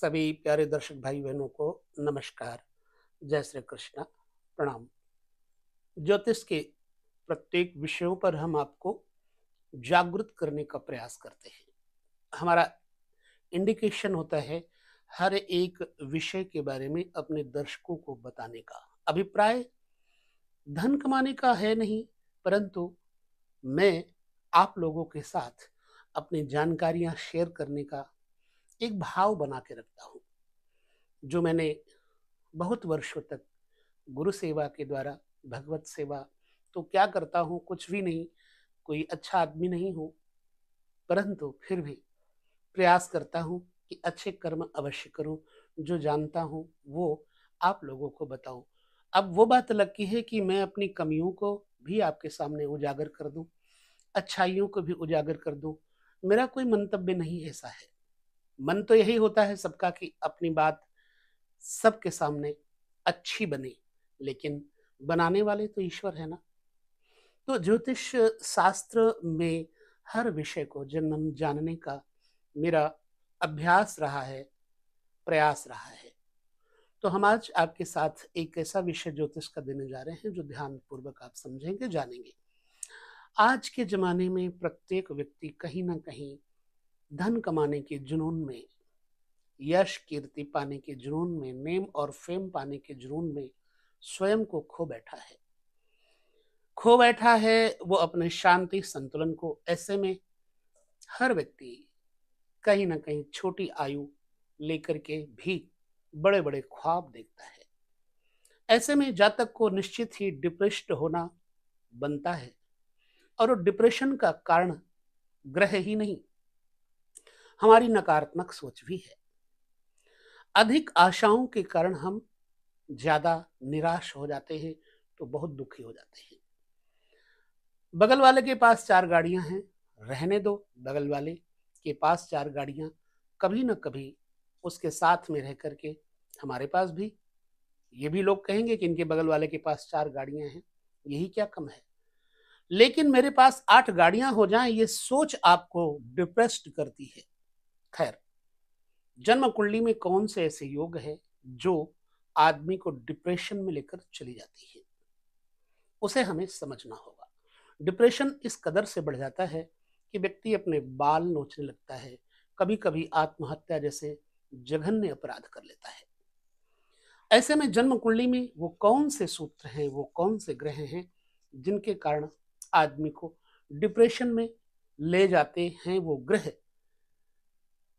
सभी प्यारे दर्शक भाई बहनों को नमस्कार जय श्री कृष्ण प्रणाम ज्योतिष के प्रत्येक विषयों पर हम आपको जागृत करने का प्रयास करते हैं हमारा इंडिकेशन होता है हर एक विषय के बारे में अपने दर्शकों को बताने का अभिप्राय धन कमाने का है नहीं परंतु मैं आप लोगों के साथ अपनी जानकारियां शेयर करने का एक भाव बना के रखता हूँ जो मैंने बहुत वर्षों तक गुरु सेवा के द्वारा भगवत सेवा तो क्या करता हूँ कुछ भी नहीं कोई अच्छा आदमी नहीं हूँ परंतु फिर भी प्रयास करता हूँ कि अच्छे कर्म अवश्य करूँ जो जानता हूँ वो आप लोगों को बताऊँ अब वो बात अलग की है कि मैं अपनी कमियों को भी आपके सामने उजागर कर दूँ अच्छाइयों को भी उजागर कर दूँ मेरा कोई मंतव्य नहीं ऐसा है मन तो यही होता है सबका कि अपनी बात सबके सामने अच्छी बने लेकिन बनाने वाले तो ईश्वर है ना तो ज्योतिष शास्त्र में हर विषय को जन्म जानने का मेरा अभ्यास रहा है प्रयास रहा है तो हम आज आपके साथ एक ऐसा विषय ज्योतिष का देने जा रहे हैं जो ध्यान पूर्वक आप समझेंगे जानेंगे आज के जमाने में प्रत्येक व्यक्ति कहीं ना कहीं धन कमाने के जुनून में यश कीर्ति पाने के जुनून में नेम और फेम पाने के जुनून में स्वयं को खो बैठा है खो बैठा है वो अपने शांति संतुलन को ऐसे में हर व्यक्ति कहीं ना कहीं छोटी आयु लेकर के भी बड़े बड़े ख्वाब देखता है ऐसे में जातक को निश्चित ही डिप्रेस्ड होना बनता है और डिप्रेशन का कारण ग्रह ही नहीं हमारी नकारात्मक सोच भी है अधिक आशाओं के कारण हम ज्यादा निराश हो जाते हैं तो बहुत दुखी हो जाते हैं बगल वाले के पास चार गाड़ियां हैं रहने दो बगल वाले के पास चार गाड़ियां कभी ना कभी उसके साथ में रह करके हमारे पास भी ये भी लोग कहेंगे कि इनके बगल वाले के पास चार गाड़ियां हैं यही क्या कम है लेकिन मेरे पास आठ गाड़ियां हो जाएं ये सोच आपको डिप्रेस्ड करती है खैर जन्म कुंडली में कौन से ऐसे योग है जो आदमी को डिप्रेशन में लेकर चली जाती है उसे हमें समझना होगा डिप्रेशन इस कदर से बढ़ जाता है कि व्यक्ति अपने बाल नोचने लगता है कभी कभी आत्महत्या जैसे जघन्य अपराध कर लेता है ऐसे में जन्म कुंडली में वो कौन से सूत्र हैं वो कौन से ग्रह हैं जिनके कारण आदमी को डिप्रेशन में ले जाते हैं वो ग्रह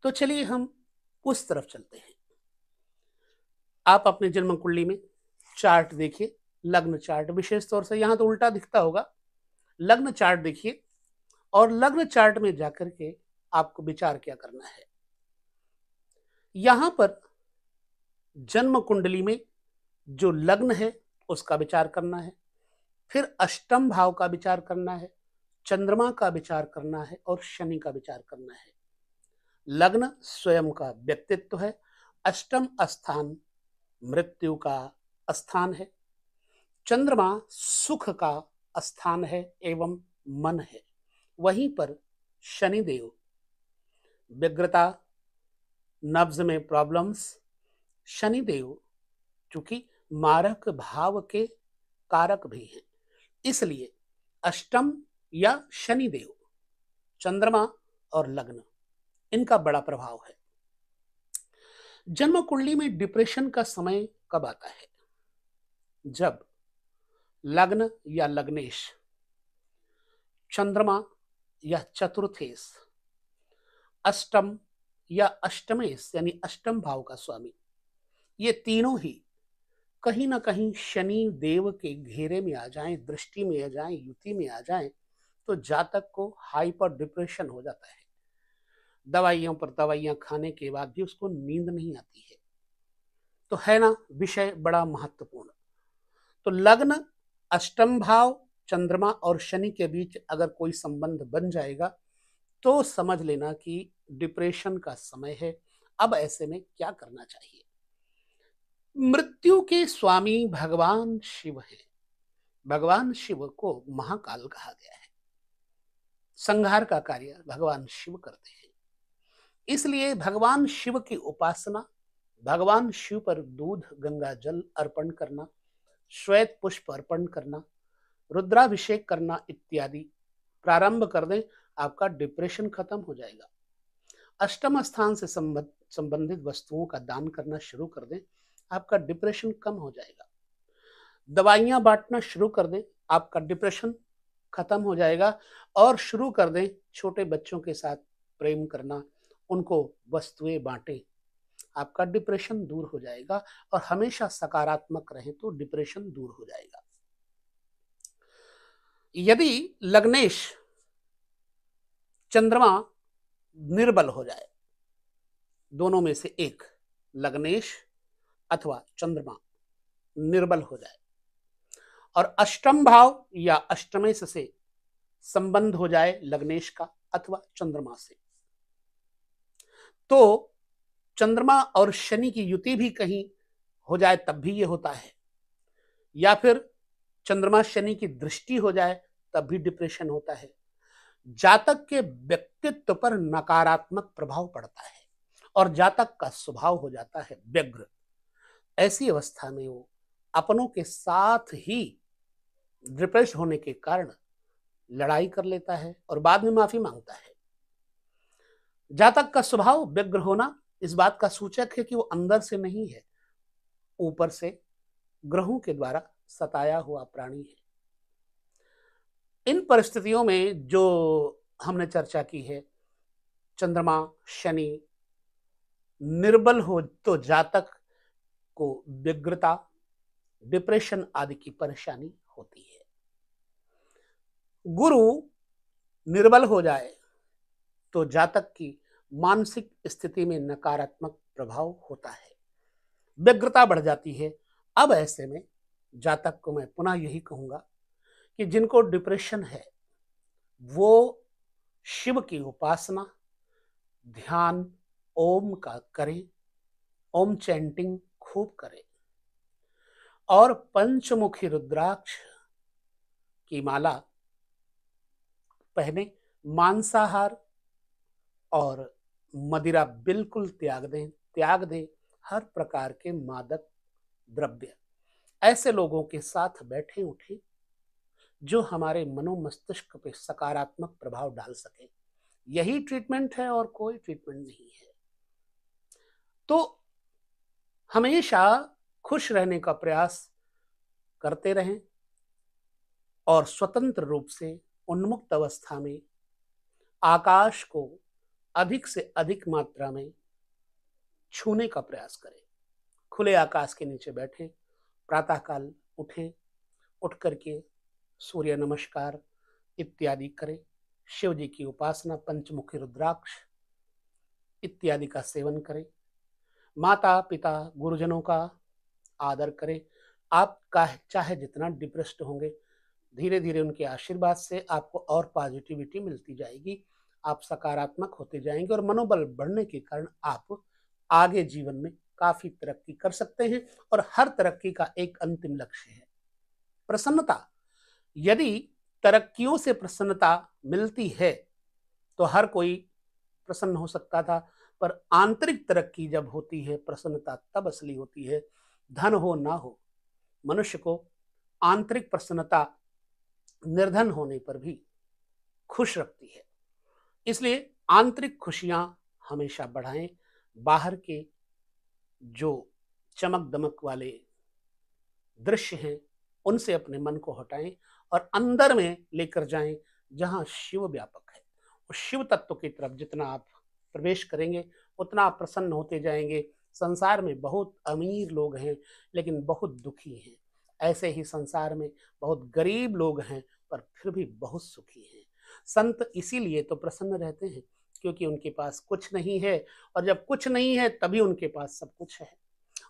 तो चलिए हम उस तरफ चलते हैं आप अपने जन्म कुंडली में चार्ट देखिए लग्न चार्ट विशेष तौर से यहां तो उल्टा दिखता होगा लग्न चार्ट देखिए और लग्न चार्ट में जाकर के आपको विचार क्या करना है यहां पर जन्म कुंडली में जो लग्न है उसका विचार करना है फिर अष्टम भाव का विचार करना है चंद्रमा का विचार करना है और शनि का विचार करना है लग्न स्वयं का व्यक्तित्व है अष्टम स्थान मृत्यु का स्थान है चंद्रमा सुख का स्थान है एवं मन है वहीं पर शनिदेव व्यग्रता नब्ज में प्रॉब्लम्स शनिदेव चूंकि मारक भाव के कारक भी हैं इसलिए अष्टम या शनिदेव चंद्रमा और लग्न इनका बड़ा प्रभाव है जन्म कुंडली में डिप्रेशन का समय कब आता है जब लग्न या लग्नेश चंद्रमा या चतुर्थेश अष्टम या अष्टमेश यानी अष्टम भाव का स्वामी ये तीनों ही कहीं ना कहीं शनि देव के घेरे में आ जाएं दृष्टि में आ जाएं युति में आ जाएं तो जातक को हाइपर डिप्रेशन हो जाता है दवाइयों पर दवाइयां खाने के बाद भी उसको नींद नहीं आती है तो है ना विषय बड़ा महत्वपूर्ण तो लग्न अष्टम भाव चंद्रमा और शनि के बीच अगर कोई संबंध बन जाएगा तो समझ लेना कि डिप्रेशन का समय है अब ऐसे में क्या करना चाहिए मृत्यु के स्वामी भगवान शिव हैं भगवान शिव को महाकाल कहा गया है संहार का कार्य भगवान शिव करते हैं इसलिए भगवान शिव की उपासना भगवान शिव पर दूध गंगा जल अर्पण करना श्वेत पुष्प अर्पण करना रुद्राभिषेक करना इत्यादि प्रारंभ कर दें आपका डिप्रेशन खत्म हो जाएगा अष्टम स्थान से संबंधित वस्तुओं का दान करना शुरू कर दें आपका डिप्रेशन कम हो जाएगा दवाइयां बांटना शुरू कर दें आपका डिप्रेशन खत्म हो जाएगा और शुरू कर दें छोटे बच्चों के साथ प्रेम करना उनको वस्तुएं बांटें आपका डिप्रेशन दूर हो जाएगा और हमेशा सकारात्मक रहे तो डिप्रेशन दूर हो जाएगा यदि लग्नेश चंद्रमा निर्बल हो जाए दोनों में से एक लग्नेश अथवा चंद्रमा निर्बल हो जाए और अष्टम भाव या अष्टमेश से संबंध हो जाए लग्नेश का अथवा चंद्रमा से तो चंद्रमा और शनि की युति भी कहीं हो जाए तब भी ये होता है या फिर चंद्रमा शनि की दृष्टि हो जाए तब भी डिप्रेशन होता है जातक के व्यक्तित्व पर नकारात्मक प्रभाव पड़ता है और जातक का स्वभाव हो जाता है व्यग्र ऐसी अवस्था में वो अपनों के साथ ही डिप्रेस होने के कारण लड़ाई कर लेता है और बाद में माफी मांगता है जातक का स्वभाव व्यग्र होना इस बात का सूचक है कि वो अंदर से नहीं है ऊपर से ग्रहों के द्वारा सताया हुआ प्राणी है इन परिस्थितियों में जो हमने चर्चा की है चंद्रमा शनि निर्बल हो तो जातक को व्यग्रता डिप्रेशन आदि की परेशानी होती है गुरु निर्बल हो जाए तो जातक की मानसिक स्थिति में नकारात्मक प्रभाव होता है व्यग्रता बढ़ जाती है अब ऐसे में जातक को मैं पुनः यही कहूँगा कि जिनको डिप्रेशन है वो शिव की उपासना ध्यान ओम का करें ओम चैंटिंग खूब करें और पंचमुखी रुद्राक्ष की माला पहने मांसाहार और मदिरा बिल्कुल त्याग दें त्याग दें हर प्रकार के मादक द्रव्य ऐसे लोगों के साथ बैठे उठे जो हमारे मनोमस्तिष्क पे सकारात्मक प्रभाव डाल सके यही ट्रीटमेंट है और कोई ट्रीटमेंट नहीं है तो हमेशा खुश रहने का प्रयास करते रहें और स्वतंत्र रूप से उन्मुक्त अवस्था में आकाश को अधिक से अधिक मात्रा में छूने का प्रयास करें खुले आकाश के नीचे बैठें प्रातःकाल उठें उठ करके सूर्य नमस्कार इत्यादि करें शिव जी की उपासना पंचमुखी रुद्राक्ष इत्यादि का सेवन करें माता पिता गुरुजनों का आदर करें आप का चाहे जितना डिप्रेस्ड होंगे धीरे धीरे उनके आशीर्वाद से आपको और पॉजिटिविटी मिलती जाएगी आप सकारात्मक होते जाएंगे और मनोबल बढ़ने के कारण आप आगे जीवन में काफी तरक्की कर सकते हैं और हर तरक्की का एक अंतिम लक्ष्य है प्रसन्नता यदि तरक्कियों से प्रसन्नता मिलती है तो हर कोई प्रसन्न हो सकता था पर आंतरिक तरक्की जब होती है प्रसन्नता तब असली होती है धन हो ना हो मनुष्य को आंतरिक प्रसन्नता निर्धन होने पर भी खुश रखती है इसलिए आंतरिक खुशियां हमेशा बढ़ाएं बाहर के जो चमक दमक वाले दृश्य हैं उनसे अपने मन को हटाएं और अंदर में लेकर जाएं जहां शिव व्यापक है उस शिव तत्व की तरफ जितना आप प्रवेश करेंगे उतना आप प्रसन्न होते जाएंगे संसार में बहुत अमीर लोग हैं लेकिन बहुत दुखी हैं ऐसे ही संसार में बहुत गरीब लोग हैं पर फिर भी बहुत सुखी हैं संत इसीलिए तो प्रसन्न रहते हैं क्योंकि उनके पास कुछ नहीं है और जब कुछ नहीं है तभी उनके पास सब कुछ है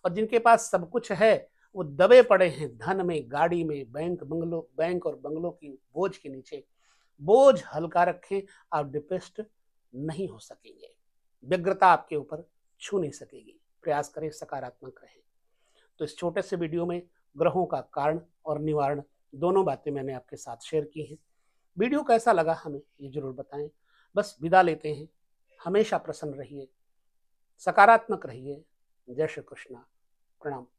और जिनके पास सब कुछ है वो दबे पड़े हैं धन में गाड़ी में बैंक बंगलों बैंक और बंगलों की बोझ के नीचे बोझ हल्का रखें आप डिप्रेस्ड नहीं हो सकेंगे व्यग्रता आपके ऊपर छू नहीं सकेगी प्रयास करें सकारात्मक रहें तो इस छोटे से वीडियो में ग्रहों का कारण और निवारण दोनों बातें मैंने आपके साथ शेयर की हैं वीडियो कैसा लगा हमें ये जरूर बताएं बस विदा लेते हैं हमेशा प्रसन्न रहिए सकारात्मक रहिए जय श्री कृष्णा प्रणाम